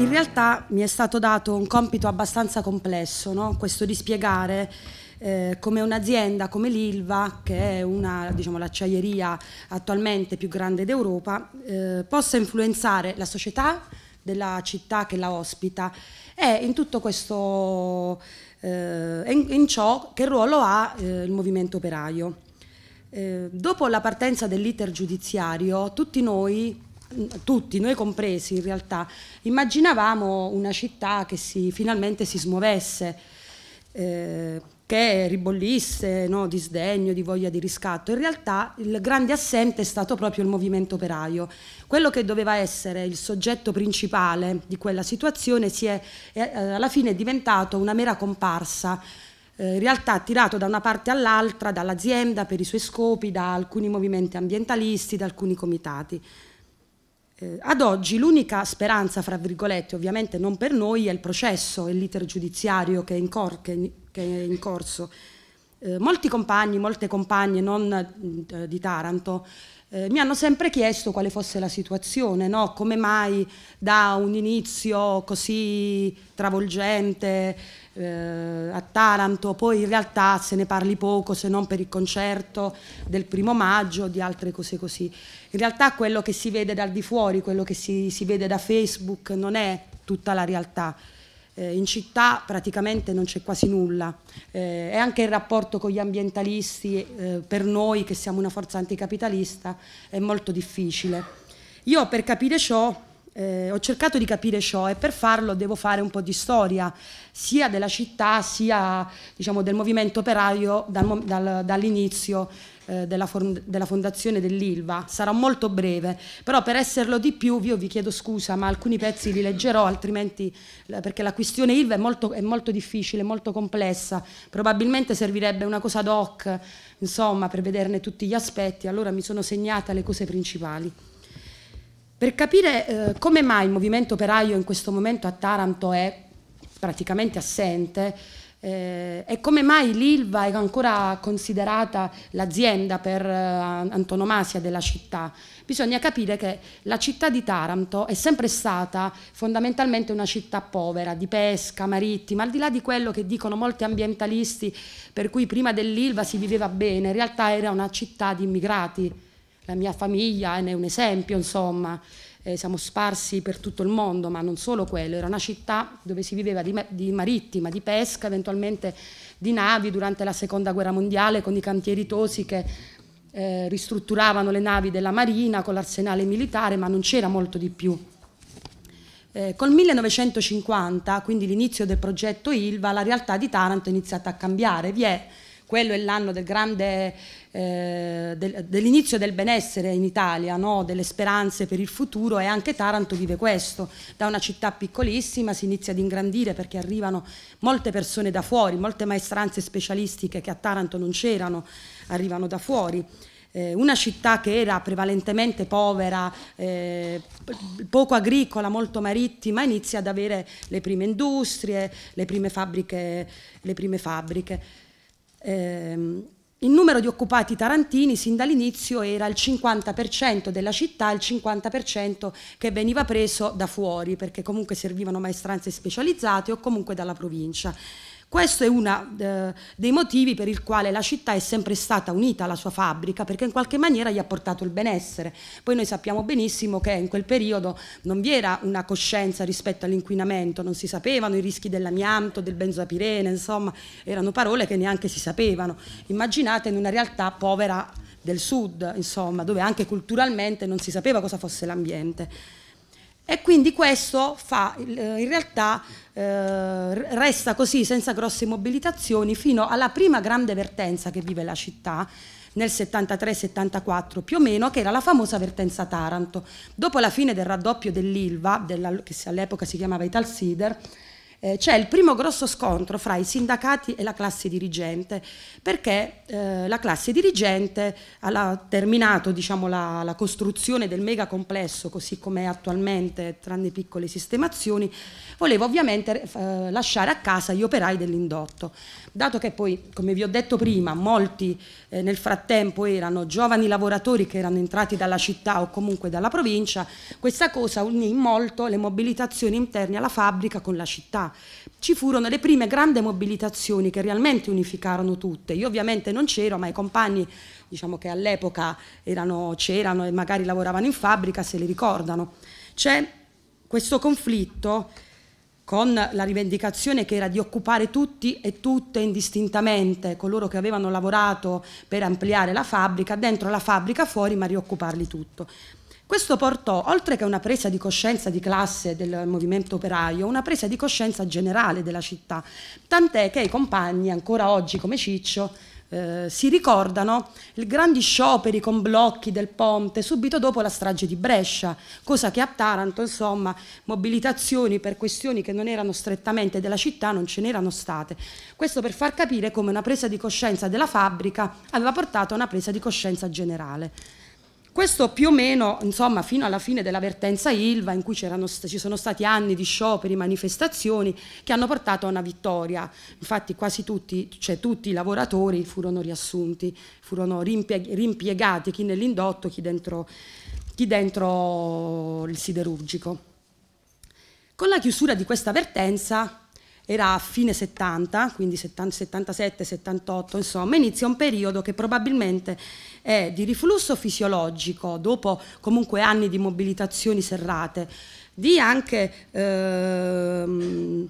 In realtà mi è stato dato un compito abbastanza complesso, no? questo di spiegare eh, come un'azienda come l'Ilva, che è una, diciamo, l'acciaieria attualmente più grande d'Europa, eh, possa influenzare la società della città che la ospita e in tutto questo, eh, in, in, ciò che ruolo ha eh, il movimento operaio. Eh, dopo la partenza dell'iter giudiziario, tutti noi tutti, noi compresi in realtà, immaginavamo una città che si, finalmente si smuovesse, eh, che ribollisse no, di sdegno, di voglia di riscatto. In realtà il grande assente è stato proprio il movimento operaio. Quello che doveva essere il soggetto principale di quella situazione si è, eh, alla fine è diventato una mera comparsa eh, in realtà tirato da una parte all'altra, dall'azienda per i suoi scopi, da alcuni movimenti ambientalisti, da alcuni comitati. Eh, ad oggi l'unica speranza, fra virgolette, ovviamente non per noi, è il processo e l'iter giudiziario che è in, cor che è in corso. Eh, molti compagni, molte compagne non eh, di Taranto eh, mi hanno sempre chiesto quale fosse la situazione, no? come mai da un inizio così travolgente eh, a Taranto, poi in realtà se ne parli poco se non per il concerto del primo maggio, di altre cose così. In realtà quello che si vede dal di fuori, quello che si, si vede da Facebook non è tutta la realtà. Eh, in città praticamente non c'è quasi nulla eh, e anche il rapporto con gli ambientalisti eh, per noi che siamo una forza anticapitalista è molto difficile. Io per capire ciò eh, ho cercato di capire ciò e per farlo devo fare un po' di storia, sia della città sia diciamo, del movimento operaio dal, dal, dall'inizio eh, della, della, fondazione dell'ILVA. Sarà molto breve, però per esserlo di più io vi chiedo scusa, ma alcuni pezzi li leggerò, altrimenti perché la questione ILVA è molto, è molto difficile, molto complessa, probabilmente servirebbe una cosa ad hoc, insomma, per vederne tutti gli aspetti, allora mi sono segnata le cose principali. Per capire eh, come mai il movimento operaio in questo momento a Taranto è praticamente assente eh, e come mai l'ILVA è ancora considerata l'azienda per eh, antonomasia della città, bisogna capire che la città di Taranto è sempre stata fondamentalmente una città povera, di pesca, marittima, al di là di quello che dicono molti ambientalisti per cui prima dell'ILVA si viveva bene, in realtà era una città di immigrati la mia famiglia ne è un esempio, insomma, eh, siamo sparsi per tutto il mondo, ma non solo quello, era una città dove si viveva di, di marittima, di pesca, eventualmente di navi durante la seconda guerra mondiale con i cantieri tosi che eh, ristrutturavano le navi della marina con l'arsenale militare, ma non c'era molto di più. Eh, col 1950, quindi l'inizio del progetto Ilva, la realtà di Taranto è iniziata a cambiare. Vi è quello è l'anno del grande, eh, del, dell'inizio del benessere in Italia, no? delle speranze per il futuro e anche Taranto vive questo, da una città piccolissima si inizia ad ingrandire perché arrivano molte persone da fuori, molte maestranze specialistiche che a Taranto non c'erano, arrivano da fuori eh, una città che era prevalentemente povera, eh, poco agricola, molto marittima, inizia ad avere le prime industrie, le prime fabbriche. Le prime fabbriche. Ehm, il numero di occupati tarantini sin dall'inizio era il 50% della città, il 50% che veniva preso da fuori, perché comunque servivano maestranze specializzate o comunque dalla provincia. Questo è uno eh, dei motivi per il quale la città è sempre stata unita alla sua fabbrica, perché in qualche maniera gli ha portato il benessere. Poi noi sappiamo benissimo che in quel periodo non vi era una coscienza rispetto all'inquinamento, non si sapevano i rischi dell'amianto, del benzoapirene, insomma, erano parole che neanche si sapevano. Immaginate in una realtà povera del sud, insomma, dove anche culturalmente non si sapeva cosa fosse l'ambiente e quindi questo fa, in realtà eh, resta così senza grosse mobilitazioni fino alla prima grande vertenza che vive la città nel 73-74 più o meno, che era la famosa vertenza Taranto. Dopo la fine del raddoppio dell'Ilva, della, che all'epoca si chiamava Italsider, eh, c'è il primo grosso scontro fra i sindacati e la classe dirigente, perché eh, la classe dirigente ha terminato diciamo, la, la, costruzione del mega complesso così com'è attualmente, tranne piccole sistemazioni, voleva ovviamente eh, lasciare a casa gli operai dell'indotto, dato che poi, come vi ho detto prima, molti eh, nel frattempo erano giovani lavoratori che erano entrati dalla città o comunque dalla provincia, questa cosa unì molto le mobilitazioni interne alla fabbrica con la città. Ci furono le prime grandi mobilitazioni che realmente unificarono tutte. Io ovviamente non c'ero, ma i compagni diciamo che all'epoca c'erano e magari lavoravano in fabbrica se li ricordano. C'è questo conflitto con la rivendicazione che era di occupare tutti e tutte indistintamente coloro che avevano lavorato per ampliare la fabbrica, dentro la fabbrica fuori, ma rioccuparli tutto. Questo portò, oltre che a una presa di coscienza di classe del movimento operaio, una presa di coscienza generale della città, tant'è che i compagni, ancora oggi come Ciccio, eh, si ricordano i grandi scioperi con blocchi del ponte subito dopo la strage di Brescia, cosa che a Taranto, insomma, mobilitazioni per questioni che non erano strettamente della città non ce n'erano state. Questo per far capire come una presa di coscienza della fabbrica aveva portato a una presa di coscienza generale. Questo più o meno, insomma, fino alla fine della vertenza Ilva, in cui ci sono stati anni di scioperi, manifestazioni, che hanno portato a una vittoria. Infatti quasi tutti, cioè tutti i lavoratori furono riassunti, furono rimpiegati, chi nell'indotto, chi dentro, chi dentro il siderurgico. Con la chiusura di questa vertenza era a fine 70, quindi 77-78, insomma, inizia un periodo che probabilmente è di riflusso fisiologico, dopo comunque anni di mobilitazioni serrate, di anche... Ehm,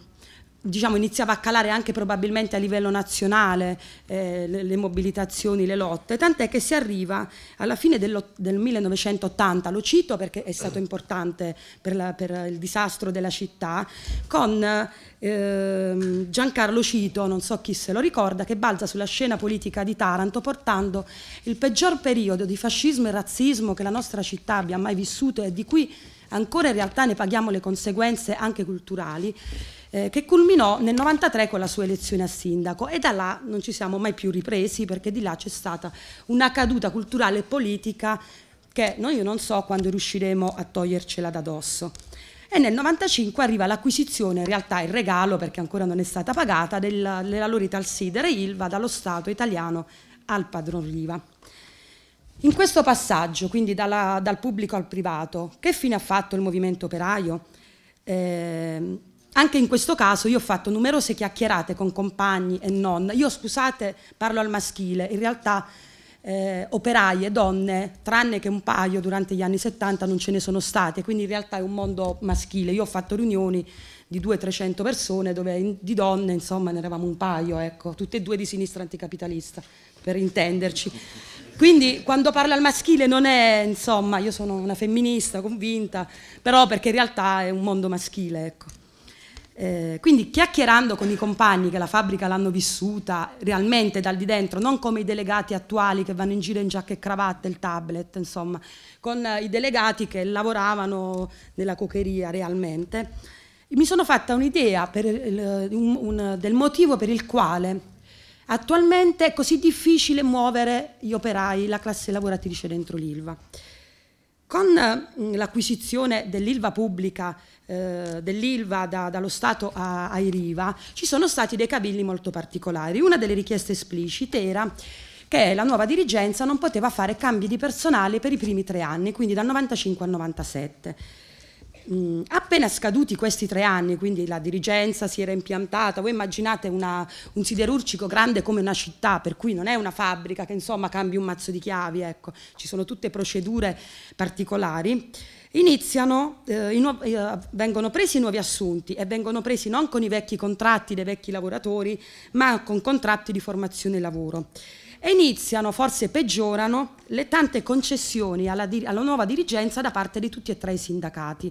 diciamo, iniziava a calare anche probabilmente a livello nazionale eh, le, le, mobilitazioni, le lotte, tant'è che si arriva alla fine del, 1980, lo cito perché è stato importante per, la, per il disastro della città, con eh, Giancarlo Cito, non so chi se lo ricorda, che balza sulla scena politica di Taranto portando il peggior periodo di fascismo e razzismo che la nostra città abbia mai vissuto e di cui ancora in realtà ne paghiamo le conseguenze anche culturali eh, che culminò nel 93 con la sua elezione a sindaco e da là non ci siamo mai più ripresi perché di là c'è stata una caduta culturale e politica che noi io non so quando riusciremo a togliercela da dosso. E nel 95 arriva l'acquisizione, in realtà il regalo, perché ancora non è stata pagata, della, della loro Italsidere Ilva dallo Stato italiano al padron Riva. In questo passaggio, quindi dalla, dal pubblico al privato, che fine ha fatto il movimento operaio? Eh, anche in questo caso io ho fatto numerose chiacchierate con compagni e non. Io scusate, parlo al maschile, in realtà eh, operaie, donne, tranne che un paio durante gli anni 70 non ce ne sono state, quindi in realtà è un mondo maschile. Io ho fatto riunioni di 200-300 persone dove in, di donne, insomma, ne eravamo un paio, ecco, tutte e due di sinistra anticapitalista, per intenderci. Quindi quando parlo al maschile non è, insomma, io sono una femminista convinta, però perché in realtà è un mondo maschile, ecco. Eh, quindi chiacchierando con i compagni che la fabbrica l'hanno vissuta realmente dal di dentro, non come i delegati attuali che vanno in giro in giacca e cravatta il tablet, insomma, con i delegati che lavoravano nella cocheria realmente, mi sono fatta un'idea del motivo per il quale attualmente è così difficile muovere gli operai, la classe lavoratrice dentro l'Ilva. Con mm, l'acquisizione dell'ILVA pubblica, eh, dell'ILVA da, dallo Stato a, ai Riva, ci sono stati dei cavilli molto particolari. Una delle richieste esplicite era che la nuova dirigenza non poteva fare cambi di personale per i primi tre anni, quindi dal 95 al 97 mh, mm, appena scaduti questi tre anni, quindi la dirigenza si era impiantata, voi immaginate una, un siderurgico grande come una città, per cui non è una fabbrica che insomma cambia un mazzo di chiavi, ecco, ci sono tutte procedure particolari. Iniziano, eh, eh, vengono presi i nuovi assunti e vengono presi non con i vecchi contratti dei vecchi lavoratori, ma con contratti di formazione e lavoro e iniziano, forse peggiorano, le tante concessioni alla, alla nuova dirigenza da parte di tutti e tre i sindacati.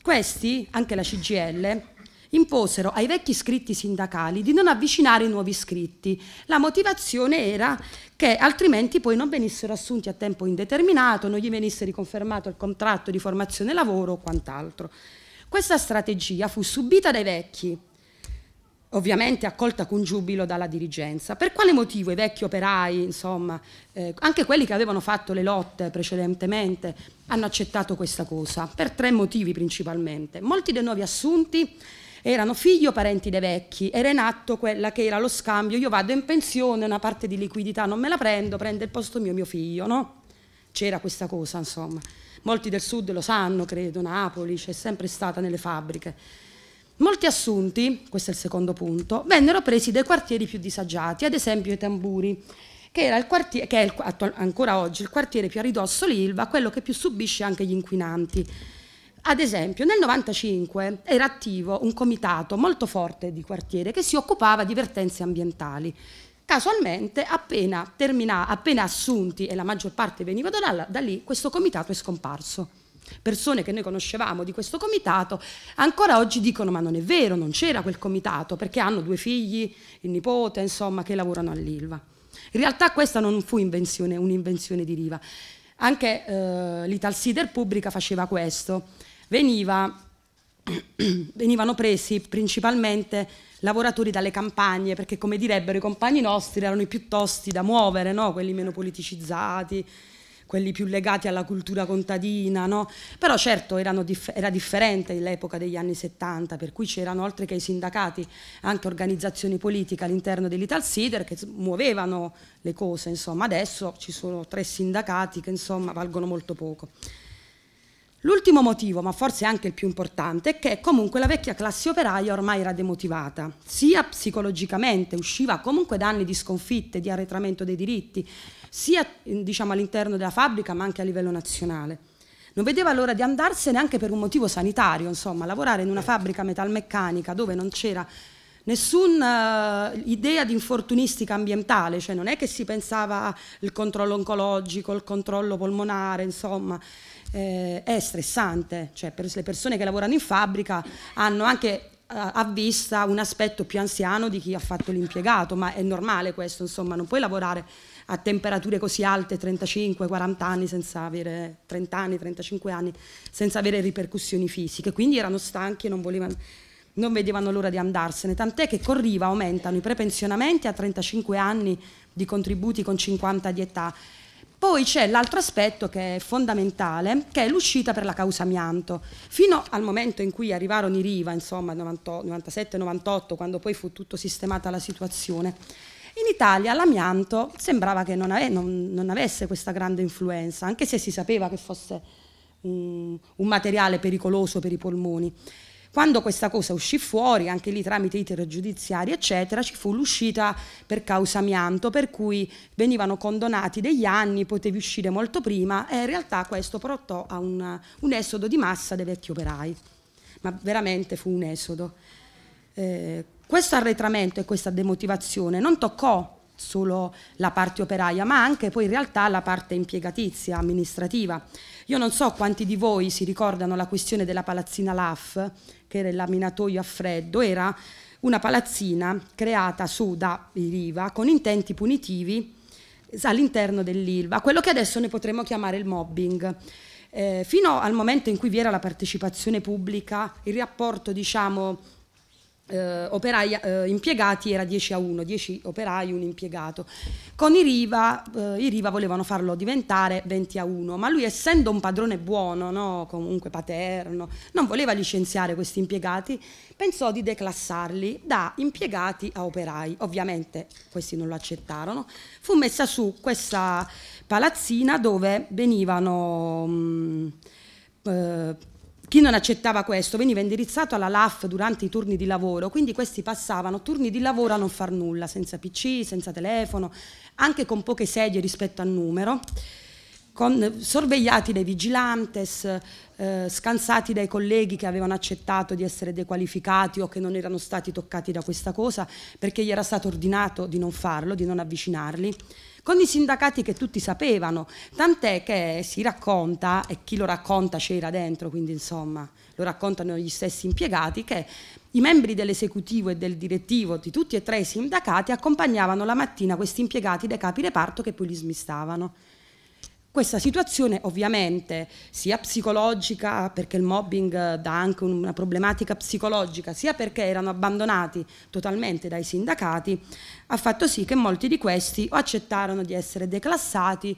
Questi, anche la CGL, imposero ai vecchi iscritti sindacali di non avvicinare i nuovi iscritti. La motivazione era che altrimenti poi non venissero assunti a tempo indeterminato, non gli venisse riconfermato il contratto di formazione lavoro o quant'altro. Questa strategia fu subita dai vecchi, ovviamente accolta con giubilo dalla dirigenza. Per quale motivo i vecchi operai, insomma, eh, anche quelli che avevano fatto le lotte precedentemente, hanno accettato questa cosa? Per tre motivi principalmente. Molti dei nuovi assunti erano figli o parenti dei vecchi, era in atto quella che era lo scambio, io vado in pensione, una parte di liquidità non me la prendo, prende il posto mio mio figlio, no? C'era questa cosa, insomma. Molti del sud lo sanno, credo, Napoli c'è sempre stata nelle fabbriche. Molti assunti, questo è il secondo punto, vennero presi dai quartieri più disagiati, ad esempio i tamburi, che, era il quartiere, che è il, ancora oggi il quartiere più a ridosso l'Ilva, quello che più subisce anche gli inquinanti. Ad esempio, nel 1995 era attivo un comitato molto forte di quartiere che si occupava di vertenze ambientali. Casualmente, appena, termina, appena assunti e la maggior parte veniva da, da lì, questo comitato è scomparso persone che noi conoscevamo di questo comitato, ancora oggi dicono ma non è vero, non c'era quel comitato, perché hanno due figli, il nipote, insomma, che lavorano all'Ilva. In realtà questa non fu un'invenzione di Riva. Anche eh, Sider pubblica faceva questo. Veniva, venivano presi principalmente lavoratori dalle campagne, perché come direbbero i compagni nostri erano i più tosti da muovere, no? quelli meno politicizzati, quelli più legati alla cultura contadina, no? però certo dif era differente l'epoca degli anni 70, per cui c'erano oltre che i sindacati anche organizzazioni politiche all'interno dell'Ital dell'Italsider che muovevano le cose, insomma adesso ci sono tre sindacati che insomma valgono molto poco. L'ultimo motivo, ma forse anche il più importante, è che comunque la vecchia classe operaia ormai era demotivata, sia psicologicamente, usciva comunque da anni di sconfitte, di arretramento dei diritti, sia diciamo, all'interno della fabbrica ma anche a livello nazionale. Non vedeva l'ora di andarsene anche per un motivo sanitario, insomma, lavorare in una fabbrica metalmeccanica dove non c'era nessuna uh, eh, idea di infortunistica ambientale, cioè non è che si pensava al controllo oncologico, al controllo polmonare, insomma, eh, è stressante, cioè per le persone che lavorano in fabbrica hanno anche eh, a vista un aspetto più anziano di chi ha fatto l'impiegato, ma è normale questo, insomma, non puoi lavorare a temperature così alte, 35-40 anni, senza avere 30 anni, 35 anni, senza avere ripercussioni fisiche. Quindi erano stanchi e non, volevano, non vedevano l'ora di andarsene, tant'è che corriva, aumentano i prepensionamenti a 35 anni di contributi con 50 di età poi c'è l'altro aspetto che è fondamentale, che è l'uscita per la causa amianto. Fino al momento in cui arrivarono i Riva, insomma, 97-98, quando poi fu tutto sistemata la situazione, in Italia l'amianto sembrava che non, ave non, non avesse questa grande influenza, anche se si sapeva che fosse un, un materiale pericoloso per i polmoni. Quando questa cosa uscì fuori, anche lì tramite iter giudiziari, eccetera, ci fu l'uscita per causa amianto, per cui venivano condonati degli anni, potevi uscire molto prima e in realtà questo portò a un, un esodo di massa dei vecchi operai. Ma veramente fu un esodo. Eh, questo arretramento e questa demotivazione non toccò solo la parte operaia, ma anche poi in realtà la parte impiegatizia, amministrativa. Io non so quanti di voi si ricordano la questione della palazzina LAF, che era il laminatoio a freddo, era una palazzina creata su da Riva con intenti punitivi all'interno dell'ILVA, quello che adesso noi potremmo chiamare il mobbing. Eh, fino al momento in cui vi era la partecipazione pubblica, il rapporto diciamo, eh, operai eh, impiegati era 10 a 1, 10 operai, un impiegato. Con i Riva, eh, i Riva volevano farlo diventare 20 a 1, ma lui essendo un padrone buono, no? comunque paterno, non voleva licenziare questi impiegati, pensò di declassarli da impiegati a operai. Ovviamente questi non lo accettarono. Fu messa su questa palazzina dove venivano... Mh, mm, eh, chi non accettava questo veniva indirizzato alla LAF durante i turni di lavoro, quindi questi passavano turni di lavoro a non far nulla, senza PC, senza telefono, anche con poche sedie rispetto al numero, con, eh, sorvegliati dai vigilantes, eh, scansati dai colleghi che avevano accettato di essere dequalificati o che non erano stati toccati da questa cosa, perché gli era stato ordinato di non farlo, di non avvicinarli con i sindacati che tutti sapevano, tant'è che si racconta, e chi lo racconta c'era dentro, quindi insomma lo raccontano gli stessi impiegati, che i membri dell'esecutivo e del direttivo di tutti e tre i sindacati accompagnavano la mattina questi impiegati dai capi reparto che poi li smistavano. Questa situazione ovviamente sia psicologica, perché il mobbing eh, dà anche una problematica psicologica, sia perché erano abbandonati totalmente dai sindacati, ha fatto sì che molti di questi accettarono di essere declassati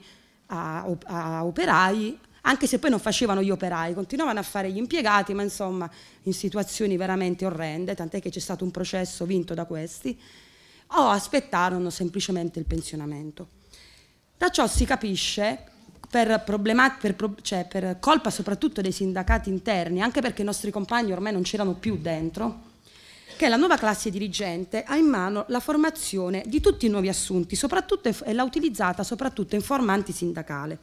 a, a operai, anche se poi non facevano gli operai, continuavano a fare gli impiegati, ma insomma in situazioni veramente orrende, tant'è che c'è stato un processo vinto da questi, o aspettarono semplicemente il pensionamento. Da ciò si capisce per, per, pro cioè per, colpa soprattutto dei sindacati interni, anche perché i nostri compagni ormai non c'erano più dentro, che la nuova classe dirigente ha in mano la formazione di tutti i nuovi assunti e l'ha utilizzata soprattutto in forma antisindacale.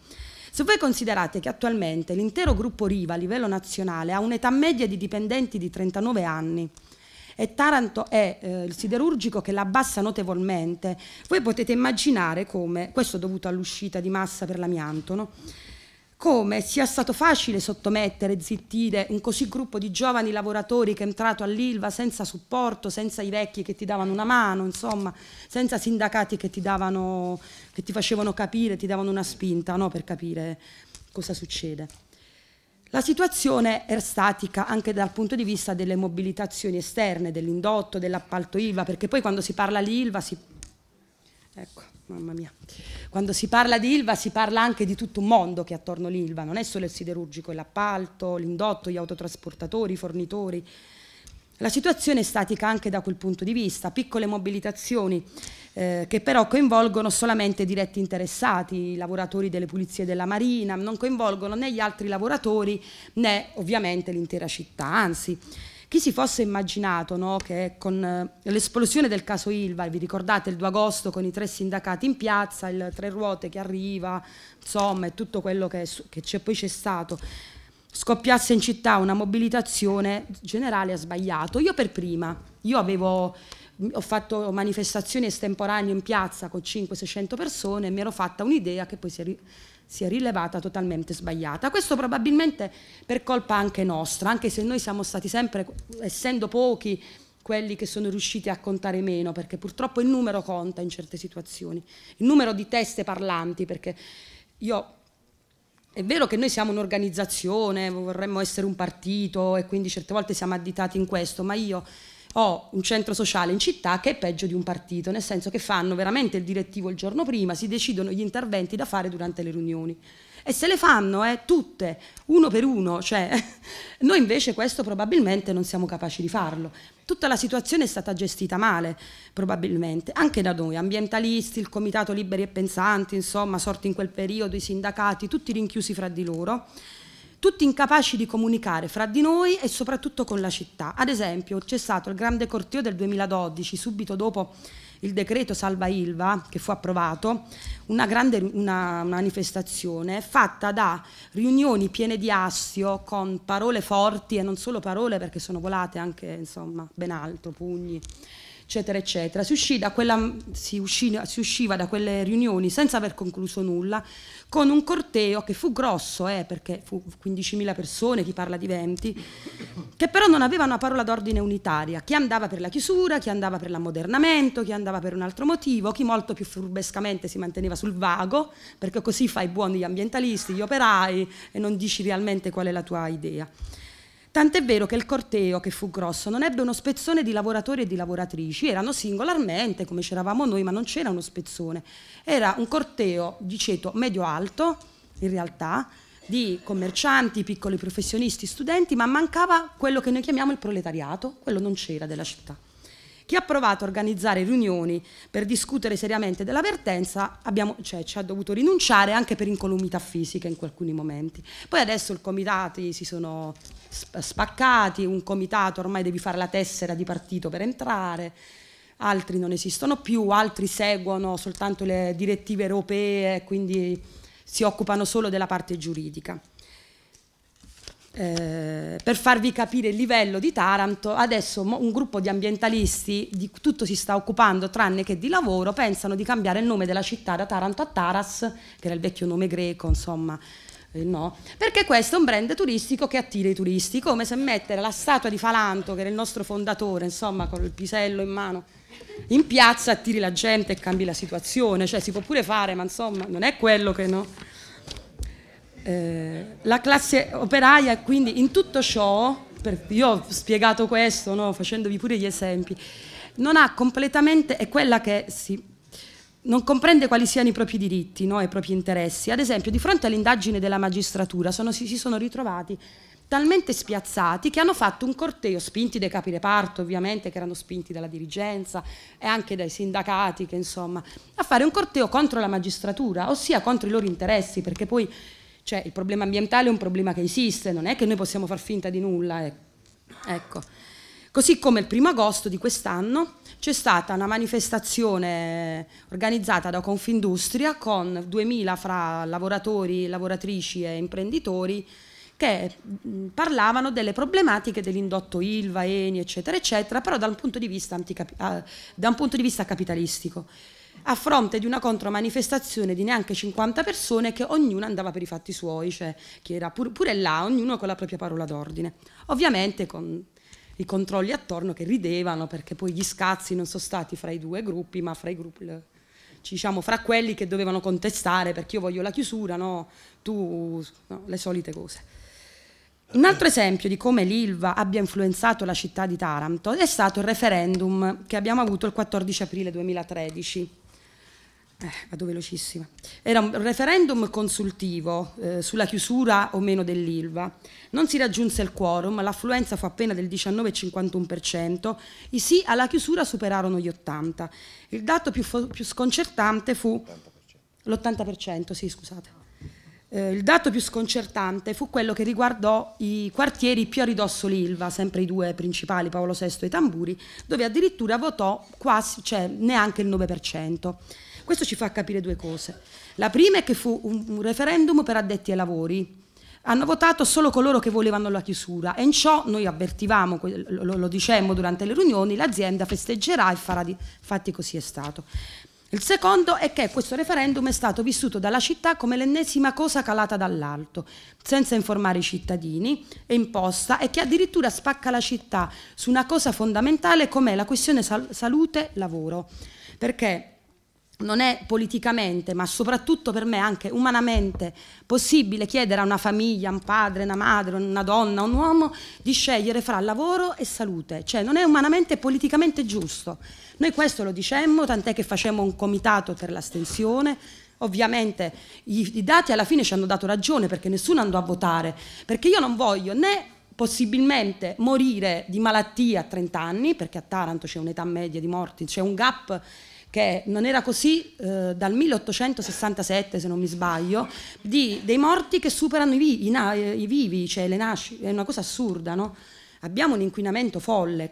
Se voi considerate che attualmente l'intero gruppo Riva a livello nazionale ha un'età media di dipendenti di 39 anni, e Taranto è eh, il siderurgico che l'abbassa notevolmente. Voi potete immaginare come, questo dovuto all'uscita di massa per l'amianto, no? come sia stato facile sottomettere, zittire un così gruppo di giovani lavoratori che è entrato all'Ilva senza supporto, senza i vecchi che ti davano una mano, insomma, senza sindacati che ti, davano, che ti facevano capire, ti davano una spinta no? per capire cosa succede. La situazione era statica anche dal punto di vista delle mobilitazioni esterne, dell'indotto, dell'appalto ILVA, perché poi quando si parla di ILVA si... Ecco, mamma mia. Quando si parla di ILVA si parla anche di tutto un mondo che è attorno all'ILVA, non è solo il siderurgico, l'appalto, l'indotto, gli autotrasportatori, i fornitori, la situazione è statica anche da quel punto di vista, piccole mobilitazioni eh, che però coinvolgono solamente i diretti interessati, i lavoratori delle pulizie della Marina, non coinvolgono né gli altri lavoratori né ovviamente l'intera città, anzi chi si fosse immaginato no, che con eh, l'esplosione del caso Ilva, vi ricordate il 2 agosto con i tre sindacati in piazza, il tre ruote che arriva, insomma, e tutto quello che, che poi c'è stato, scoppiasse in città una mobilitazione generale ha sbagliato. Io per prima, io avevo, ho fatto manifestazioni estemporanee in piazza con 500-600 persone e mi ero fatta un'idea che poi si è, si è rilevata totalmente sbagliata. Questo probabilmente per colpa anche nostra, anche se noi siamo stati sempre, essendo pochi, quelli che sono riusciti a contare meno, perché purtroppo il numero conta in certe situazioni, il numero di teste parlanti, perché io è vero che noi siamo un'organizzazione, vorremmo essere un partito e quindi certe volte siamo additati in questo, ma io ho un centro sociale in città che è peggio di un partito, nel senso che fanno veramente il direttivo il giorno prima, si decidono gli interventi da fare durante le riunioni e se le fanno eh, tutte, uno per uno, cioè noi invece questo probabilmente non siamo capaci di farlo. Tutta la situazione è stata gestita male, probabilmente, anche da noi, ambientalisti, il Comitato Liberi e Pensanti, insomma, sorti in quel periodo, i sindacati, tutti rinchiusi fra di loro tutti incapaci di comunicare fra di noi e soprattutto con la città. Ad esempio c'è stato il grande corteo del 2012, subito dopo il decreto Salva Ilva che fu approvato, una grande una, manifestazione fatta da riunioni piene di assio con parole forti e non solo parole perché sono volate anche insomma ben altro, pugni eccetera, eccetera. Si, uscì da quella, si, uscì, si usciva da quelle riunioni senza aver concluso nulla, con un corteo che fu grosso, eh, perché fu 15.000 persone, chi parla di 20, che però non aveva una parola d'ordine unitaria. Chi andava per la chiusura, chi andava per l'ammodernamento, chi andava per un altro motivo, chi molto più furbescamente si manteneva sul vago, perché così fai buoni gli ambientalisti, gli operai e non dici realmente qual è la tua idea. Tant'è vero che il corteo, che fu grosso, non ebbe uno spezzone di lavoratori e di lavoratrici, erano singolarmente come c'eravamo noi, ma non c'era uno spezzone. Era un corteo di ceto medio-alto, in realtà, di commercianti, piccoli professionisti, studenti, ma mancava quello che noi chiamiamo il proletariato, quello non c'era della città. Chi ha provato a organizzare riunioni per discutere seriamente della vertenza, abbiamo, cioè, ci ha dovuto rinunciare anche per incolumità fisica in alcuni momenti. Poi adesso i comitati si sono spaccati, un comitato ormai devi fare la tessera di partito per entrare, altri non esistono più, altri seguono soltanto le direttive europee, quindi si occupano solo della parte giuridica. Eh, per farvi capire il livello di Taranto, adesso un gruppo di ambientalisti di tutto si sta occupando tranne che di lavoro, pensano di cambiare il nome della città da Taranto a Taras, che era il vecchio nome greco, insomma. Eh, no, perché questo è un brand turistico che attira i turisti, come se mettere la statua di Falanto, che era il nostro fondatore, insomma, con il pisello in mano, in piazza attiri la gente e cambi la situazione, cioè si può pure fare, ma insomma, non è quello che no. Eh, la classe operaia, quindi in tutto ciò, per, io ho spiegato questo no, facendovi pure gli esempi, non ha completamente, è quella che si, non comprende quali siano i propri diritti no, e i propri interessi. Ad esempio, di fronte all'indagine della magistratura sono, si, si sono ritrovati talmente spiazzati che hanno fatto un corteo, spinti dai capi reparto ovviamente, che erano spinti dalla dirigenza e anche dai sindacati, che insomma, a fare un corteo contro la magistratura, ossia contro i loro interessi, perché poi cioè il problema ambientale è un problema che esiste, non è che noi possiamo far finta di nulla. Eh. Ecco. Così come il primo agosto di quest'anno c'è stata una manifestazione organizzata da Confindustria con 2000 fra lavoratori, lavoratrici e imprenditori che parlavano delle problematiche dell'indotto ILVA, ENI, eccetera, eccetera, però da un punto di vista, ah, da un punto di vista capitalistico a fronte di una contromanifestazione di neanche 50 persone che ognuno andava per i fatti suoi, cioè che era pur, pure là, ognuno con la propria parola d'ordine. Ovviamente con i controlli attorno che ridevano perché poi gli scazzi non sono stati fra i due gruppi, ma fra i gruppi diciamo fra quelli che dovevano contestare perché io voglio la chiusura, no, tu no, le solite cose. Un altro esempio di come l'Ilva abbia influenzato la città di Taranto è stato il referendum che abbiamo avuto il 14 aprile 2013 eh, vado velocissima, era un referendum consultivo eh, sulla chiusura o meno dell'ILVA. Non si raggiunse il quorum, l'affluenza fu appena del 19,51%, i sì alla chiusura superarono gli 80%. Il dato più, più sconcertante fu... L'80%, sì, scusate. Eh, il dato più sconcertante fu quello che riguardò i quartieri più a ridosso l'Ilva, sempre i due principali, Paolo VI e Tamburi, dove addirittura votò quasi, cioè neanche il 9%. Questo ci fa capire due cose. La prima è che fu un referendum per addetti ai lavori hanno votato solo coloro che volevano la chiusura e in ciò noi avvertivamo, lo, lo dicemmo durante le riunioni, l'azienda festeggerà e farà di... fatti così è stato. Il secondo è che questo referendum è stato vissuto dalla città come l'ennesima cosa calata dall'alto, senza informare i cittadini, è imposta e che addirittura spacca la città su una cosa fondamentale come la questione sal- salute-lavoro. Perché non è politicamente, ma soprattutto per me anche umanamente possibile chiedere a una famiglia, un padre, una madre, una donna, un uomo di scegliere fra lavoro e salute. Cioè non è umanamente e politicamente giusto. Noi questo lo dicemmo, tant'è che facemmo un comitato per l'astensione, Ovviamente i, i, dati alla fine ci hanno dato ragione perché nessuno andò a votare, perché io non voglio né possibilmente morire di malattia a 30 anni, perché a Taranto c'è un'età media di morti, c'è un gap che non era così eh, dal 1867, se non mi sbaglio, di, dei morti che superano i, vi, i, eh, i vivi, cioè le nascite, è una cosa assurda, no? Abbiamo un inquinamento folle,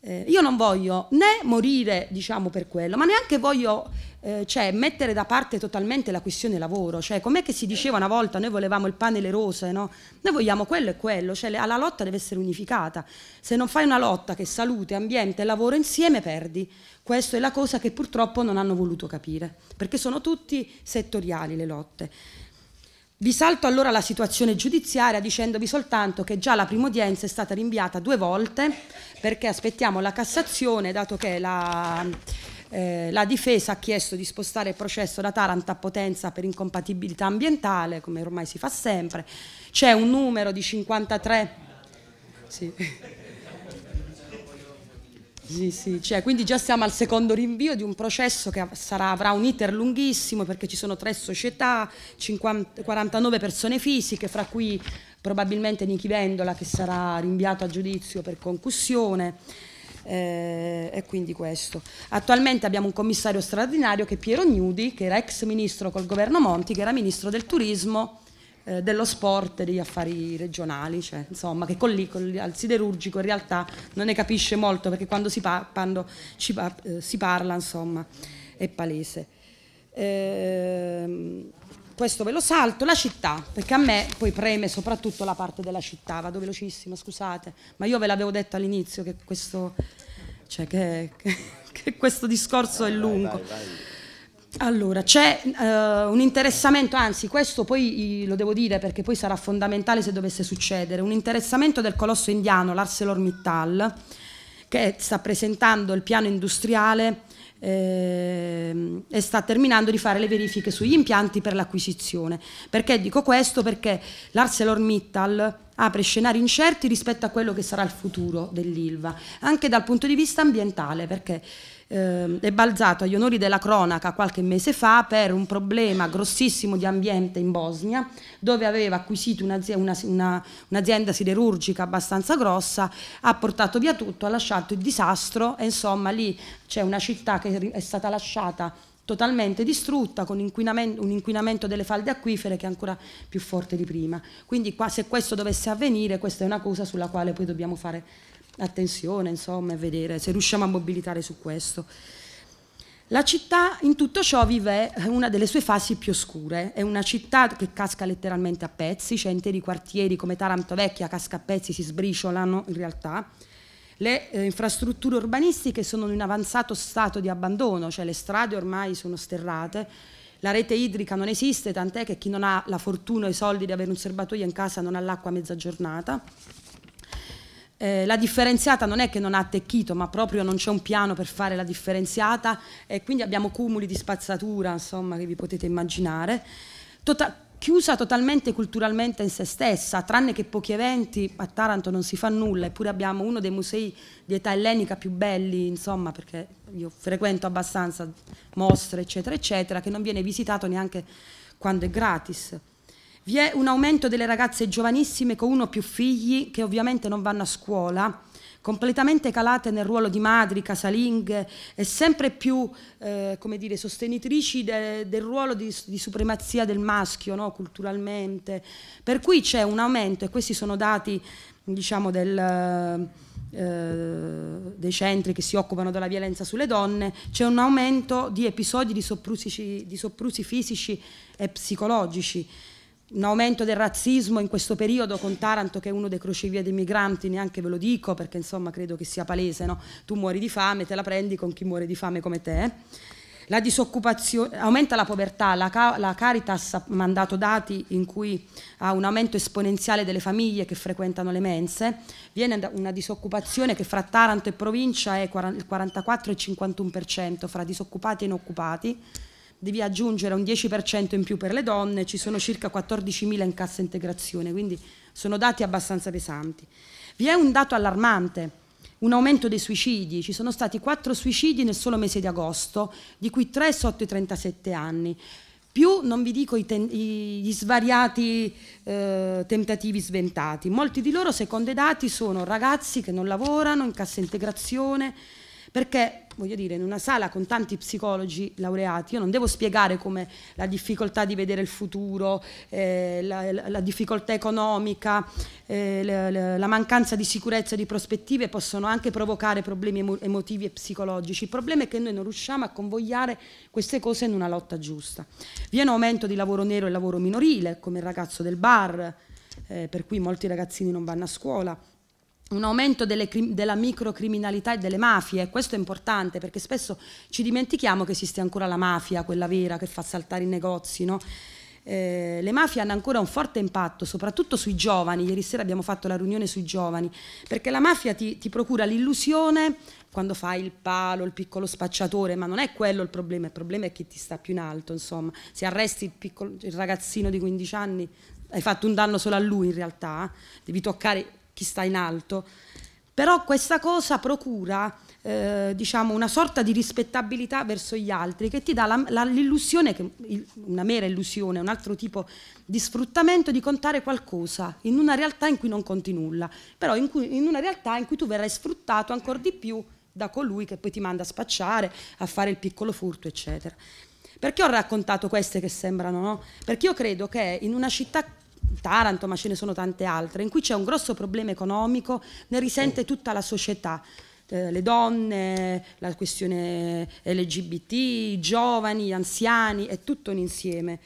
eh, io non voglio né morire, diciamo, per quello, ma neanche voglio eh, cioè, mettere da parte totalmente la questione lavoro. Cioè, com'è che si diceva una volta, noi volevamo il pane e le rose, no? Noi vogliamo quello e quello, cioè la lotta deve essere unificata. Se non fai una lotta che salute, ambiente e lavoro insieme, perdi. Questa è la cosa che purtroppo non hanno voluto capire, perché sono tutti settoriali le lotte. Vi salto allora la situazione giudiziaria dicendovi soltanto che già la prima udienza è stata rinviata due volte perché aspettiamo la Cassazione dato che la, eh, la difesa ha chiesto di spostare il processo da Taranto a Potenza per incompatibilità ambientale, come ormai si fa sempre. C'è un numero di 53... Sì. Sì, sì, cioè, quindi già siamo al secondo rinvio di un processo che sarà, avrà un iter lunghissimo perché ci sono tre società, 50, 49 persone fisiche, fra cui probabilmente Nichi Vendola che sarà rinviato a giudizio per concussione. Eh, e quindi questo. Attualmente abbiamo un commissario straordinario che è Piero Gnudi, che era ex ministro col governo Monti, che era ministro del turismo eh, dello sport, e degli affari regionali, cioè, insomma, che con lì, con lì, al siderurgico in realtà non ne capisce molto perché quando si, par quando par eh, si parla insomma, è palese. Ehm, questo ve lo salto, la città, perché a me poi preme soprattutto la parte della città, vado velocissima, scusate, ma io ve l'avevo detto all'inizio che questo, cioè che, che, che questo discorso è lungo. Vai, vai, vai. Allora, c'è uh, un interessamento, anzi questo poi lo devo dire perché poi sarà fondamentale se dovesse succedere, un interessamento del colosso indiano, l'ArcelorMittal, che sta presentando il piano industriale eh, e sta terminando di fare le verifiche sugli impianti per l'acquisizione. Perché dico questo? Perché l'ArcelorMittal apre scenari incerti rispetto a quello che sarà il futuro dell'ILVA, anche dal punto di vista ambientale, perché eh, è balzato agli onori della cronaca qualche mese fa per un problema grossissimo di ambiente in Bosnia, dove aveva acquisito un'azienda, una, una, siderurgica abbastanza grossa, ha portato via tutto, ha lasciato il disastro e insomma lì c'è una città che è stata lasciata totalmente distrutta con inquinamento, un inquinamento delle falde acquifere che è ancora più forte di prima. Quindi qua, se questo dovesse avvenire, questa è una cosa sulla quale poi dobbiamo fare attenzione, insomma, e vedere se riusciamo a mobilitare su questo. La città in tutto ciò vive una delle sue fasi più oscure, è una città che casca letteralmente a pezzi, c'è cioè interi quartieri come Taranto Vecchia, casca a pezzi, si sbriciolano in realtà. Le eh, infrastrutture urbanistiche sono in un avanzato stato di abbandono, cioè le strade ormai sono sterrate, la rete idrica non esiste, tant'è che chi non ha la fortuna o i soldi di avere un serbatoio in casa non ha l'acqua a mezza giornata. Eh, la differenziata non è che non ha attecchito, ma proprio non c'è un piano per fare la differenziata e quindi abbiamo cumuli di spazzatura, insomma, che vi potete immaginare. Tota chiusa totalmente culturalmente in se stessa, tranne che pochi eventi, a Taranto non si fa nulla, eppure abbiamo uno dei musei di età ellenica più belli, insomma, perché io frequento abbastanza mostre, eccetera, eccetera, che non viene visitato neanche quando è gratis. Vi è un aumento delle ragazze giovanissime con uno o più figli che ovviamente non vanno a scuola, completamente calate nel ruolo di madri, casalinghe e sempre più eh, dire, sostenitrici de, del ruolo di, di, supremazia del maschio no? culturalmente. Per cui c'è un aumento, e questi sono dati diciamo, del, eh, dei centri che si occupano della violenza sulle donne, c'è un aumento di episodi di soprusi, di soprusi fisici e psicologici un aumento del razzismo in questo periodo con Taranto che è uno dei crocevia dei migranti, neanche ve lo dico perché insomma credo che sia palese, no? tu muori di fame, te la prendi con chi muore di fame come te. Eh? La disoccupazione, aumenta la povertà, la, la Caritas ha mandato dati in cui ha un aumento esponenziale delle famiglie che frequentano le mense, viene una disoccupazione che fra Taranto e provincia è il 44 e il 51% fra disoccupati e inoccupati, devi aggiungere un 10% in più per le donne, ci sono circa 14.000 in cassa integrazione, quindi sono dati abbastanza pesanti. Vi è un dato allarmante, un aumento dei suicidi, ci sono stati 4 suicidi nel solo mese di agosto, di cui 3 sotto i 37 anni, più non vi dico gli svariati eh, tentativi sventati. Molti di loro, secondo i dati, sono ragazzi che non lavorano in cassa integrazione, perché voglio dire, in una sala con tanti psicologi laureati, io non devo spiegare come la difficoltà di vedere il futuro, eh, la, la, difficoltà economica, eh, la, la, mancanza di sicurezza e di prospettive possono anche provocare problemi emotivi e psicologici. Il problema è che noi non riusciamo a convogliare queste cose in una lotta giusta. Viene aumento di lavoro nero e lavoro minorile, come il ragazzo del bar, eh, per cui molti ragazzini non vanno a scuola un aumento delle, della microcriminalità e delle mafie, questo è importante perché spesso ci dimentichiamo che esiste ancora la mafia, quella vera che fa saltare i negozi, no? Eh, le mafie hanno ancora un forte impatto, soprattutto sui giovani. Ieri sera abbiamo fatto la riunione sui giovani, perché la mafia ti, ti procura l'illusione quando fai il palo, il piccolo spacciatore, ma non è quello il problema, il problema è chi ti sta più in alto, insomma. Se arresti il, piccolo, il ragazzino di 15 anni, hai fatto un danno solo a lui in realtà, devi toccare chi sta in alto, però questa cosa procura eh, diciamo una sorta di rispettabilità verso gli altri che ti dà l'illusione, una mera illusione, un altro tipo di sfruttamento di contare qualcosa in una realtà in cui non conti nulla, però in, cui, in una realtà in cui tu verrai sfruttato ancora di più da colui che poi ti manda a spacciare, a fare il piccolo furto, eccetera. Perché ho raccontato queste che sembrano, no? Perché io credo che in una città Taranto, ma ce ne sono tante altre, in cui c'è un grosso problema economico, ne risente mm. tutta la società. Eh, le donne, la questione LGBT, i giovani, gli anziani, è tutto un insieme.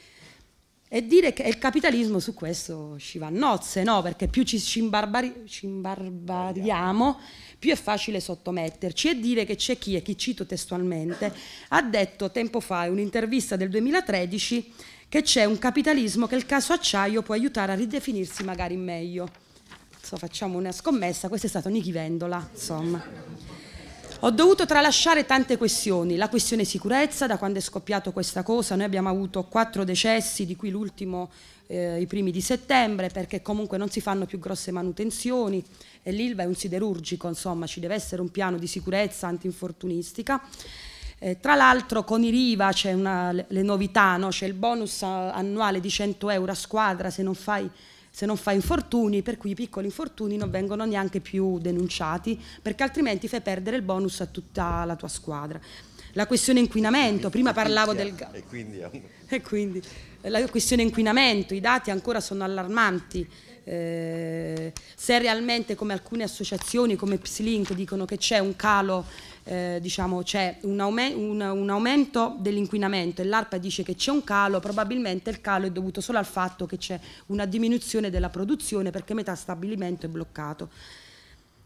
E dire che il capitalismo su questo ci va a nozze, no? Perché più ci, ci, imbarbari, ci imbarbariamo, più è facile sottometterci. E dire che c'è chi, e chi cito testualmente, ha detto tempo fa in un'intervista del 2013 che c'è un capitalismo che il caso acciaio può aiutare a ridefinirsi magari meglio. So, facciamo una scommessa, questo è stato Nichi Vendola, insomma. Ho dovuto tralasciare tante questioni, la questione sicurezza, da quando è scoppiato questa cosa, noi abbiamo avuto quattro decessi, di cui l'ultimo eh, i primi di settembre, perché comunque non si fanno più grosse manutenzioni e l'ILVA è un siderurgico, insomma ci deve essere un piano di sicurezza antinfortunistica. Eh, tra l'altro con i Riva c'è una, le novità, no? c'è il bonus eh, annuale di 100 euro a squadra se non, fai, se non fai infortuni, per cui i piccoli infortuni non vengono neanche più denunciati, perché altrimenti fai perdere il bonus a tutta la tua squadra la questione inquinamento, prima parlavo del gas. E quindi, e quindi la questione inquinamento, i dati ancora sono allarmanti. Eh, se realmente come alcune associazioni come PsyLink dicono che c'è un calo, eh, diciamo c'è un, aume un, un, aumento dell'inquinamento e l'ARPA dice che c'è un calo, probabilmente il calo è dovuto solo al fatto che c'è una diminuzione della produzione perché metà stabilimento è bloccato.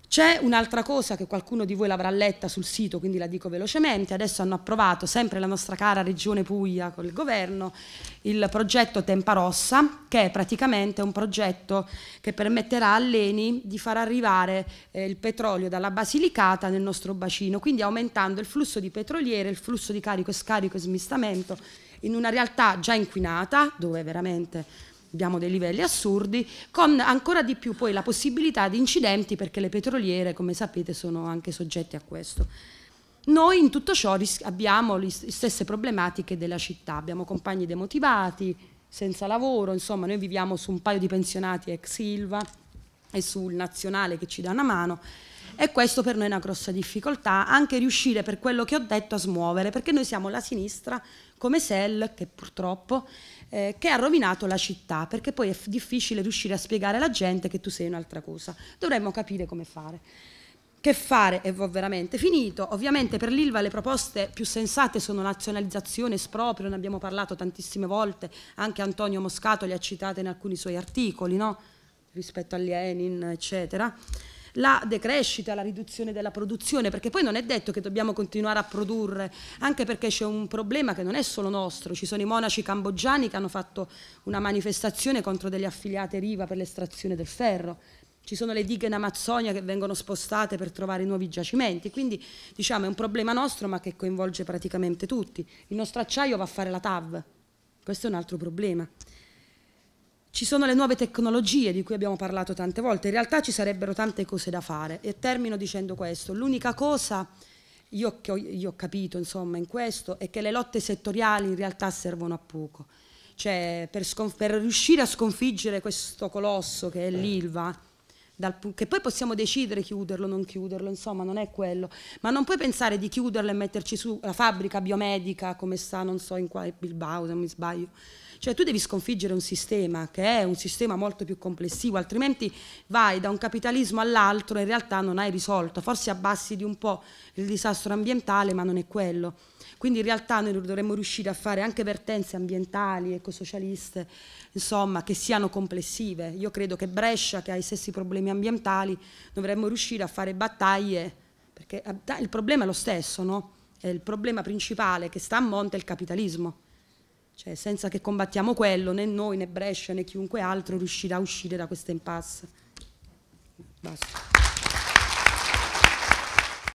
C'è un'altra cosa che qualcuno di voi l'avrà letta sul sito, quindi la dico velocemente. Adesso hanno approvato sempre la nostra cara Regione Puglia con il governo il progetto Tempa Rossa, che è praticamente un progetto che permetterà all'ENI di far arrivare eh, il petrolio dalla Basilicata nel nostro bacino, quindi aumentando il flusso di petroliere, il flusso di carico e scarico e smistamento in una realtà già inquinata, dove veramente abbiamo dei livelli assurdi, con ancora di più poi la possibilità di incidenti perché le petroliere, come sapete, sono anche soggette a questo. Noi in tutto ciò abbiamo le stesse problematiche della città, abbiamo compagni demotivati, senza lavoro, insomma noi viviamo su un paio di pensionati ex Silva e sul nazionale che ci dà una mano e questo per noi è una grossa difficoltà, anche riuscire per quello che ho detto a smuovere, perché noi siamo la sinistra come Sel, che purtroppo, eh, che ha rovinato la città, perché poi è difficile riuscire a spiegare alla gente che tu sei un'altra cosa. Dovremmo capire come fare. Che fare? E ho veramente finito. Ovviamente per l'Ilva le proposte più sensate sono nazionalizzazione, esproprio, ne abbiamo parlato tantissime volte, anche Antonio Moscato le ha citate in alcuni suoi articoli, no? rispetto a Lenin, eccetera la decrescita, la riduzione della produzione, perché poi non è detto che dobbiamo continuare a produrre, anche perché c'è un problema che non è solo nostro, ci sono i monaci cambogiani che hanno fatto una manifestazione contro delle affiliate Riva per l'estrazione del ferro, ci sono le dighe in Amazzonia che vengono spostate per trovare nuovi giacimenti, quindi diciamo è un problema nostro ma che coinvolge praticamente tutti. Il nostro acciaio va a fare la TAV, questo è un altro problema. Ci sono le nuove tecnologie di cui abbiamo parlato tante volte, in realtà ci sarebbero tante cose da fare e termino dicendo questo, l'unica cosa io, che ho, io ho capito insomma in questo è che le lotte settoriali in realtà servono a poco, cioè per, per riuscire a sconfiggere questo colosso che è eh. l'ILVA, che poi possiamo decidere chiuderlo o non chiuderlo, insomma non è quello, ma non puoi pensare di chiuderlo e metterci su la fabbrica biomedica come sta, non so in quale Bilbao se non mi sbaglio, cioè tu devi sconfiggere un sistema che è un sistema molto più complessivo, altrimenti vai da un capitalismo all'altro e in realtà non hai risolto, forse abbassi di un po' il disastro ambientale, ma non è quello. Quindi in realtà noi dovremmo riuscire a fare anche vertenze ambientali, ecosocialiste, insomma, che siano complessive. Io credo che Brescia, che ha i stessi problemi ambientali, dovremmo riuscire a fare battaglie, perché ah, il problema è lo stesso, no? il problema principale che sta a monte è il capitalismo. Cioè, senza che combattiamo quello, né noi, né Brescia, né chiunque altro riuscirà a uscire da questa impasse. Basta.